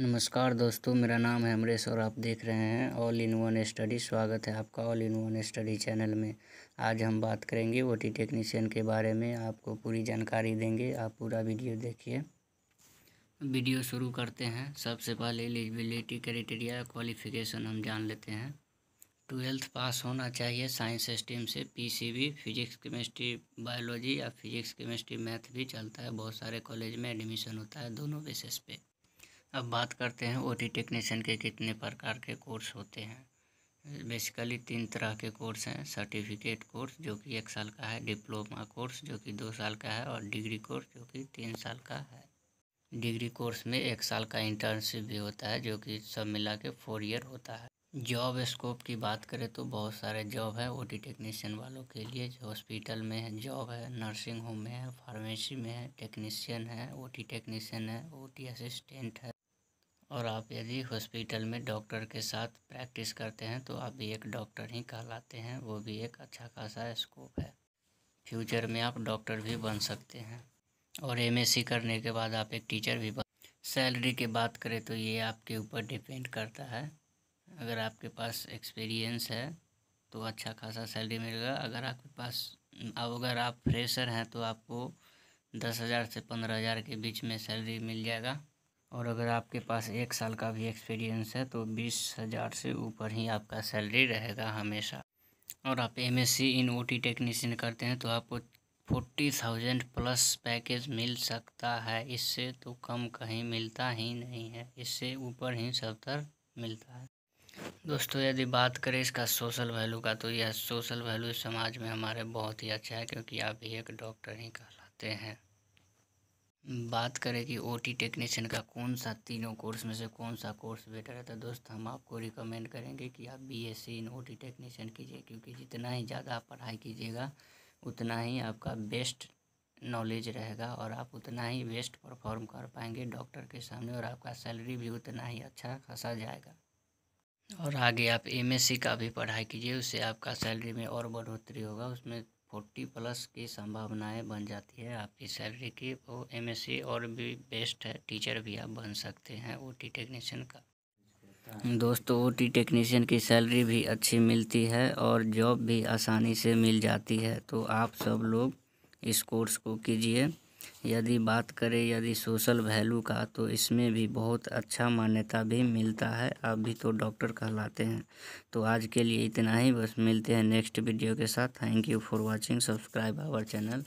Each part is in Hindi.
नमस्कार दोस्तों मेरा नाम है अमरेश और आप देख रहे हैं ऑल इन वन स्टडी स्वागत है आपका all in one study channel में आज हम बात करेंगे ओ टी टेक्नीशियन के बारे में आपको पूरी जानकारी देंगे आप पूरा वीडियो देखिए वीडियो शुरू करते हैं सबसे पहले एलिजिबिलिटी क्राइटेरिया क्वालिफिकेशन हम जान लेते हैं ट्वेल्थ पास होना चाहिए साइंस स्ट्रीम से पीसीबी फिजिक्स केमिस्ट्री बायोलॉजी या फिजिक्स केमिस्ट्री मैथ भी चलता है बहुत सारे कॉलेज में एडमिशन होता है दोनों बेसिस पे अब बात करते हैं ओ टेक्नीशियन के कितने प्रकार के कोर्स होते हैं बेसिकली तीन तरह के कोर्स हैं सर्टिफिकेट कोर्स जो कि एक साल का है डिप्लोमा कोर्स जो कि दो साल का है और डिग्री कोर्स जो कि तीन साल का है डिग्री कोर्स में एक साल का इंटर्नशिप भी होता है जो कि सब मिला के फोर ईयर होता है जॉब स्कोप की बात करें तो बहुत सारे जॉब है ओ टेक्नीशियन वालों के लिए हॉस्पिटल में है जॉब है नर्सिंग होम में है फार्मेसी में है टेक्नीशियन है ओ टेक्नीशियन है ओ असिस्टेंट है और आप यदि हॉस्पिटल में डॉक्टर के साथ प्रैक्टिस करते हैं तो आप भी एक डॉक्टर ही कहलाते हैं वो भी एक अच्छा खासा स्कोप है फ्यूचर में आप डॉक्टर भी बन सकते हैं और एमएससी करने के बाद आप एक टीचर भी बन सैलरी की बात करें तो ये आपके ऊपर डिपेंड करता है अगर आपके पास एक्सपीरियंस है तो अच्छा खासा सैलरी मिलेगा अगर आपके पास अब अगर आप फ्रेशर हैं तो आपको दस हज़ार से पंद्रह हज़ार के बीच में सैलरी मिल जाएगा और अगर आपके पास एक साल का भी एक्सपीरियंस है तो बीस हज़ार से ऊपर ही आपका सैलरी रहेगा हमेशा और आप M S C in O T technician करते हैं तो आपको फोर्टी थाउजेंड प्लस पैकेज मिल सकता है इससे तो कम कहीं मिलता ही नहीं है इससे ऊपर ही सत्तर मिलता है दोस्तों यदि बात करें इसका सोशल वैल्यू का तो यह सोशल वैल्यू समाज में हमारे बहुत ही अच्छा है क्योंकि आप एक डॉक्टर ही कहलाते हैं बात करें कि ओ टी टेक्नीशियन का कौन सा तीनों कोर्स में से कौन सा कोर्स बेटर है तो दोस्त हम आपको रिकमेंड करेंगे कि आप B S C in O T technician कीजिए क्योंकि जितना ही ज़्यादा आप पढ़ाई कीजिएगा उतना ही आपका बेस्ट नॉलेज रहेगा और आप उतना ही बेस्ट परफॉर्म कर पाएंगे डॉक्टर के सामने और आपका सैलरी भी उतना ही अच्छा खासा जाएगा और आगे आप सी का भी पढ़ाई कीजिए उससे आपका सैलरी में और बढ़ोतरी होगा उसमें फोर्टी प्लस की संभावनाएं बन जाती है आपकी सैलरी की वो एम और भी बेस्ट है टीचर भी आप बन सकते हैं ओ टी टेक्नीशियन का दोस्तों ओ टी टेक्नीशियन की सैलरी भी अच्छी मिलती है और जॉब भी आसानी से मिल जाती है तो आप सब लोग इस कोर्स को कीजिए यदि बात करें यदि सोशल वैल्यू का तो इसमें भी बहुत अच्छा मान्यता भी मिलता है आप भी तो डॉक्टर कहलाते हैं तो आज के लिए इतना ही बस मिलते हैं नेक्स्ट वीडियो के साथ thank you for watching subscribe our channel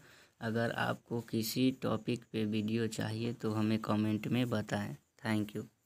अगर आपको किसी टॉपिक पे वीडियो चाहिए तो हमें कमेंट में बताएं थैंक यू